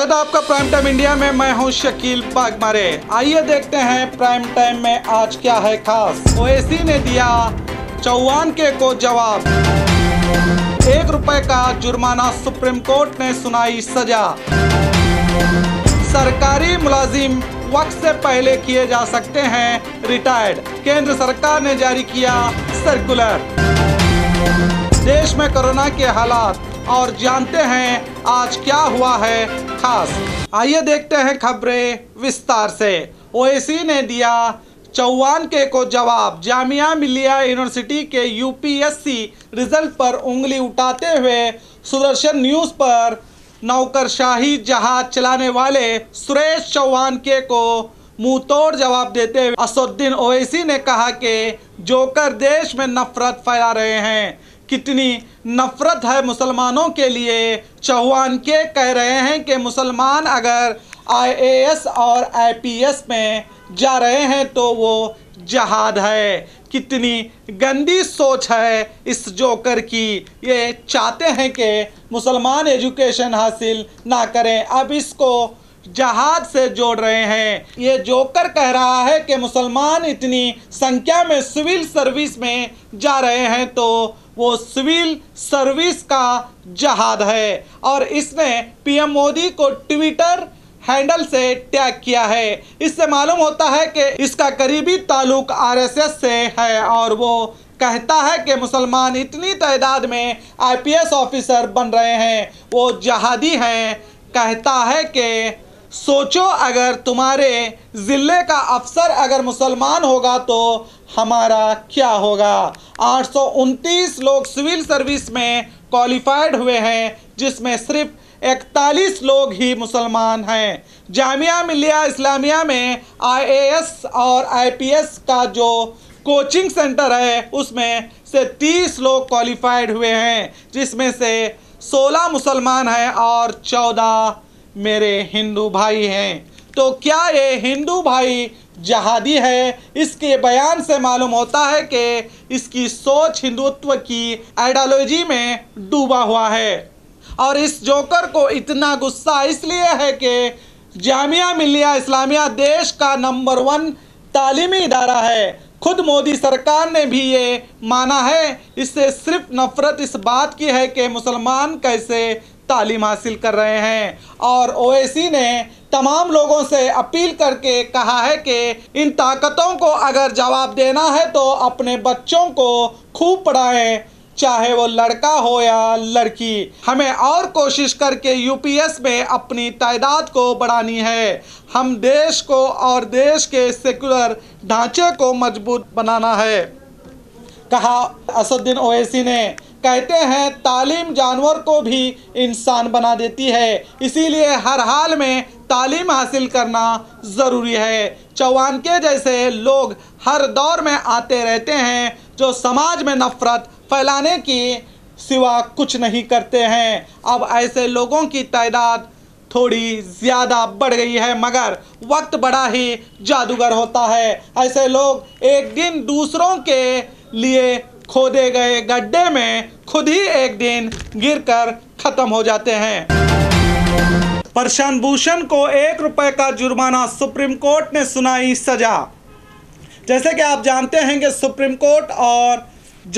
स्वागत है आपका प्राइम टाइम इंडिया में मैं हूं शकील पागमारे आइए देखते हैं प्राइम टाइम में आज क्या है खास ओएसी ने दिया चौहान के को जवाब एक रुपए का जुर्माना सुप्रीम कोर्ट ने सुनाई सजा सरकारी मुलाजिम वक्त से पहले किए जा सकते हैं रिटायर्ड केंद्र सरकार ने जारी किया सर्कुलर देश में कोरोना के हालात और जानते हैं आज क्या हुआ है खास आइए देखते हैं खबरें विस्तार से ओएसी ने दिया चौहान के को जवाब जामिया मिलिया यूनिवर्सिटी के यूपीएससी रिजल्ट पर उंगली उठाते हुए सुदर्शन न्यूज़ पर नौकरशाही जहाज चलाने वाले सुरेश चौहान के को मुंहतोड़ जवाब देते हुए असुद्दीन ओवैसी ने कहा कि जोकर देश में नफरत फैला रहे हैं कितनी नफ़रत है मुसलमानों के लिए चौहान के कह रहे हैं कि मुसलमान अगर आईएएस और आईपीएस में जा रहे हैं तो वो जहाद है कितनी गंदी सोच है इस जोकर की ये चाहते हैं कि मुसलमान एजुकेशन हासिल ना करें अब इसको जहाद से जोड़ रहे हैं ये जोकर कह रहा है कि मुसलमान इतनी संख्या में सिविल सर्विस में जा रहे हैं तो वो सिविल सर्विस का जहाद है और इसने पीएम मोदी को ट्विटर हैंडल से टैग किया है इससे मालूम होता है कि इसका करीबी ताल्लुक आरएसएस से है और वो कहता है कि मुसलमान इतनी तादाद में आईपीएस ऑफिसर बन रहे हैं वो जहादी हैं कहता है कि सोचो अगर तुम्हारे ज़िले का अफसर अगर मुसलमान होगा तो हमारा क्या होगा आठ लोग सिविल सर्विस में क्वालिफाइड हुए हैं जिसमें सिर्फ इकतालीस लोग ही मुसलमान हैं जामिया मिलिया इस्लामिया में आईएएस और आईपीएस का जो कोचिंग सेंटर है उसमें से तीस लोग क्वालिफाइड हुए हैं जिसमें से सोलह मुसलमान हैं और चौदह मेरे हिंदू भाई हैं तो क्या ये हिंदू भाई जहादी है इसके बयान से मालूम होता है कि इसकी सोच हिंदुत्व की आइडियोलॉजी में डूबा हुआ है और इस जोकर को इतना गुस्सा इसलिए है कि जामिया मिलिया इस्लामिया देश का नंबर वन तालीमी इदारा है खुद मोदी सरकार ने भी ये माना है इससे सिर्फ नफ़रत इस बात की है कि मुसलमान कैसे तालीम हासिल कर रहे हैं और ओएसी ने तमाम लोगों से अपील करके कहा है कि इन ताकतों को अगर जवाब देना है तो अपने बच्चों को खूब पढ़ाएं चाहे वो लड़का हो या लड़की हमें और कोशिश करके यूपीएस में अपनी तादाद को बढ़ानी है हम देश को और देश के सेकुलर ढांचे को मजबूत बनाना है कहा असदुद्दीन ओवैसी ने कहते हैं तालीम जानवर को भी इंसान बना देती है इसीलिए हर हाल में तालीम हासिल करना ज़रूरी है चौहान के जैसे लोग हर दौर में आते रहते हैं जो समाज में नफ़रत फैलाने की सिवा कुछ नहीं करते हैं अब ऐसे लोगों की तादाद थोड़ी ज़्यादा बढ़ गई है मगर वक्त बड़ा ही जादूगर होता है ऐसे लोग एक दिन दूसरों के लिए खोदे गए गड्ढे में खुद ही एक दिन गिरकर खत्म हो जाते हैं प्रशांत भूषण को एक रुपए का जुर्माना सुप्रीम कोर्ट ने सुनाई सजा जैसे कि आप जानते हैं कि सुप्रीम कोर्ट और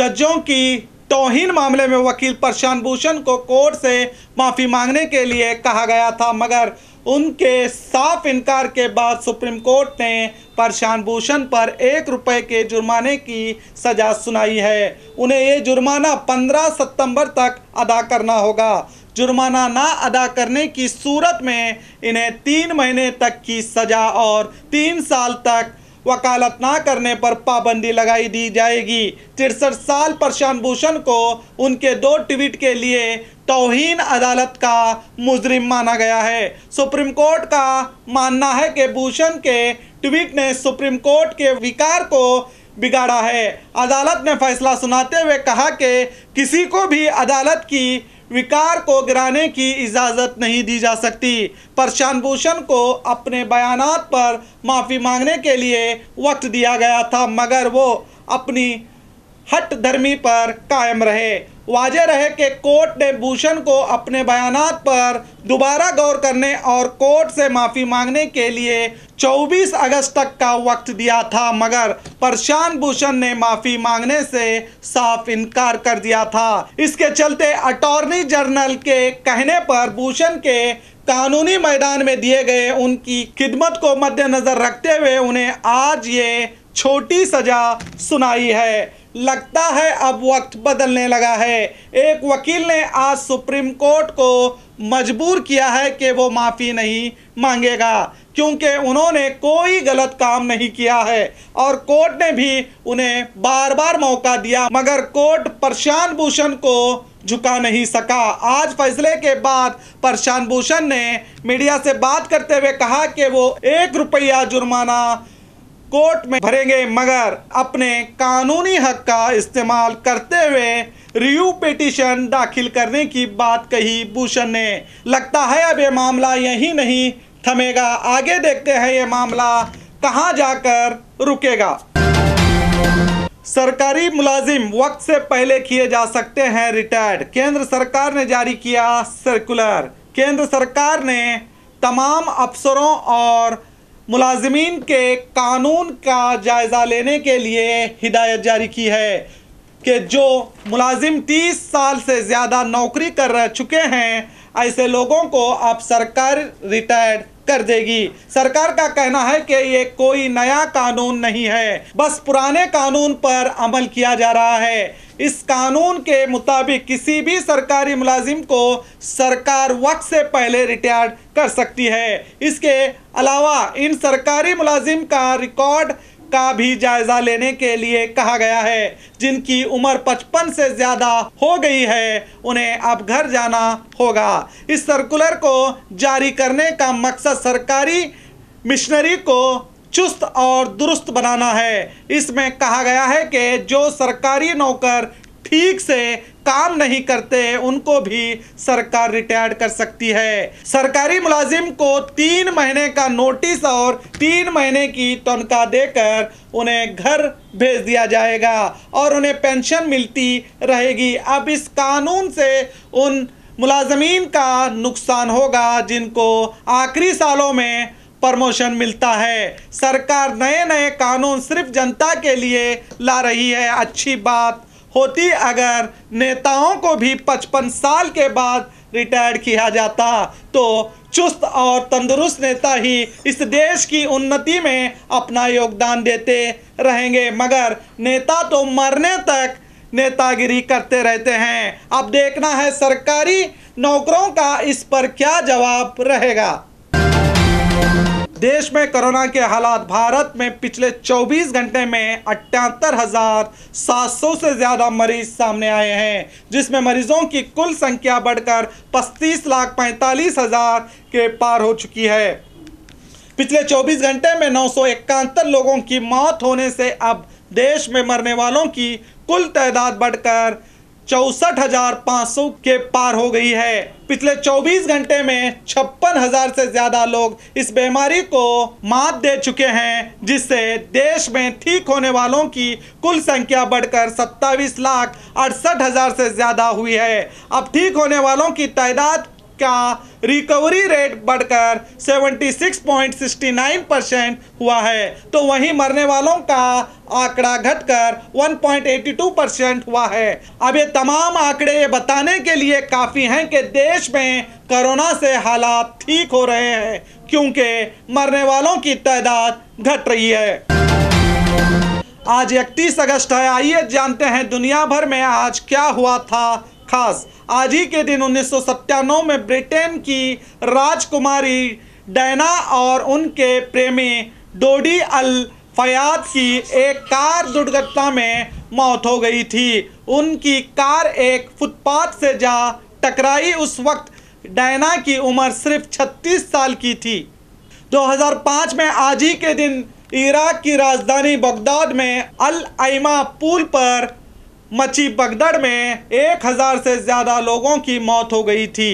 जजों की तोहिन मामले में वकील प्रशांत भूषण को कोर्ट से माफ़ी मांगने के लिए कहा गया था मगर उनके साफ इनकार के बाद सुप्रीम कोर्ट ने प्रशांत भूषण पर एक रुपये के जुर्माने की सजा सुनाई है उन्हें ये जुर्माना 15 सितंबर तक अदा करना होगा जुर्माना ना अदा करने की सूरत में इन्हें तीन महीने तक की सज़ा और तीन साल तक वकालत ना करने पर पाबंदी लगाई दी जाएगी तिरसठ साल प्रशांत भूषण को उनके दो ट्वीट के लिए तोहन अदालत का मुजरिम माना गया है सुप्रीम कोर्ट का मानना है कि भूषण के ट्वीट ने सुप्रीम कोर्ट के विकार को बिगाड़ा है अदालत ने फैसला सुनाते हुए कहा कि किसी को भी अदालत की विकार को गिराने की इजाज़त नहीं दी जा सकती प्रशांत भूषण को अपने बयान पर माफ़ी मांगने के लिए वक्त दिया गया था मगर वो अपनी हट धर्मी पर कायम रहे वाज रहे कि कोर्ट ने भूषण को अपने बयान पर दोबारा गौर करने और कोर्ट से माफ़ी मांगने के लिए 24 अगस्त तक का वक्त दिया था मगर प्रशांत भूषण ने माफ़ी मांगने से साफ इनकार कर दिया था इसके चलते अटॉर्नी जनरल के कहने पर भूषण के कानूनी मैदान में दिए गए उनकी खिदमत को मद्देनज़र रखते हुए उन्हें आज ये छोटी सज़ा सुनाई है लगता है अब वक्त बदलने लगा है एक वकील ने आज सुप्रीम कोर्ट को मजबूर किया है कि वो माफ़ी नहीं मांगेगा क्योंकि उन्होंने कोई गलत काम नहीं किया है और कोर्ट ने भी उन्हें बार बार मौका दिया मगर कोर्ट प्रशांत भूषण को झुका नहीं सका आज फैसले के बाद प्रशांत भूषण ने मीडिया से बात करते हुए कहा कि वो एक रुपया जुर्माना कोर्ट में भरेंगे मगर अपने कानूनी हक का इस्तेमाल करते हुए रिव्यू पिटिशन दाखिल करने की बात कही भूषण ने लगता है अब ये मामला यही नहीं थमेगा आगे देखते हैं ये मामला कहां जाकर रुकेगा सरकारी मुलाजिम वक्त से पहले किए जा सकते हैं रिटायर्ड केंद्र सरकार ने जारी किया सर्कुलर केंद्र सरकार ने तमाम अफसरों और मुलाजमीन के कानून का जायज़ा लेने के लिए हिदायत जारी की है कि जो मुलाजिम तीस साल से ज़्यादा नौकरी कर रह चुके हैं ऐसे लोगों को अब सरकार रिटायर्ड कर देगी सरकार का कहना है कि ये कोई नया कानून नहीं है बस पुराने कानून पर अमल किया जा रहा है इस कानून के मुताबिक किसी भी सरकारी मुलाजिम को सरकार वक्त से पहले रिटायर्ड कर सकती है इसके अलावा इन सरकारी मुलाजिम का रिकॉर्ड का भी जायजा लेने के लिए कहा गया है जिनकी उम्र 55 से ज़्यादा हो गई है उन्हें अब घर जाना होगा इस सर्कुलर को जारी करने का मकसद सरकारी मिशनरी को चुस्त और दुरुस्त बनाना है इसमें कहा गया है कि जो सरकारी नौकर ठीक से काम नहीं करते उनको भी सरकार रिटायर्ड कर सकती है सरकारी मुलाजिम को तीन महीने का नोटिस और तीन महीने की तनख्वाह देकर उन्हें घर भेज दिया जाएगा और उन्हें पेंशन मिलती रहेगी अब इस कानून से उन मुलाजमीन का नुकसान होगा जिनको आखिरी सालों में प्रमोशन मिलता है सरकार नए नए कानून सिर्फ जनता के लिए ला रही है अच्छी बात होती अगर नेताओं को भी 55 साल के बाद रिटायर किया जाता तो चुस्त और तंदुरुस्त नेता ही इस देश की उन्नति में अपना योगदान देते रहेंगे मगर नेता तो मरने तक नेतागिरी करते रहते हैं अब देखना है सरकारी नौकरों का इस पर क्या जवाब रहेगा देश में कोरोना के हालात भारत में पिछले 24 घंटे में अठहत्तर हजार सात सौ से ज़्यादा मरीज सामने आए हैं जिसमें मरीजों की कुल संख्या बढ़कर पच्चीस लाख पैंतालीस हजार के पार हो चुकी है पिछले 24 घंटे में नौ लोगों की मौत होने से अब देश में मरने वालों की कुल तादाद बढ़कर चौसठ हजार सौ के पार हो गई है पिछले 24 घंटे में छप्पन हजार से ज्यादा लोग इस बीमारी को मात दे चुके हैं जिससे देश में ठीक होने वालों की कुल संख्या बढ़कर सत्ताईस लाख अड़सठ हजार से ज्यादा हुई है अब ठीक होने वालों की तादाद का रिकवरी रेट बढ़कर 76.69 परसेंट हुआ है तो वहीं मरने वालों का आंकड़ा घटकर 1.82 परसेंट हुआ है अब ये तमाम आंकड़े ये बताने के लिए काफ़ी हैं कि देश में कोरोना से हालात ठीक हो रहे हैं क्योंकि मरने वालों की तादाद घट रही है आज इकतीस अगस्त है आइए जानते हैं दुनिया भर में आज क्या हुआ था खास आज ही के दिन उन्नीस में ब्रिटेन की राजकुमारी डैना और उनके प्रेमी डोडी अल फयाद की एक कार दुर्घटना में मौत हो गई थी उनकी कार एक फुटपाथ से जा टकराई उस वक्त डायना की उम्र सिर्फ 36 साल की थी 2005 में आज ही के दिन इराक की राजधानी बगदाद में अल अलमा पुल पर मची बगदड़ में 1000 से ज़्यादा लोगों की मौत हो गई थी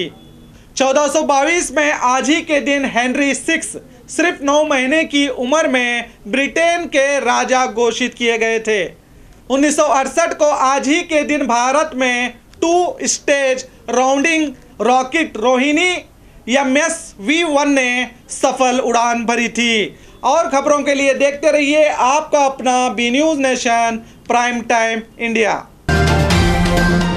1422 में आज ही के दिन हेनरी सिक्स सिर्फ नौ महीने की उम्र में ब्रिटेन के राजा घोषित किए गए थे 1968 को आज ही के दिन भारत में two stage rounding rocket Rohini M S V one ने सफल उड़ान भरी थी और खबरों के लिए देखते रहिए आपका अपना B news nation prime time India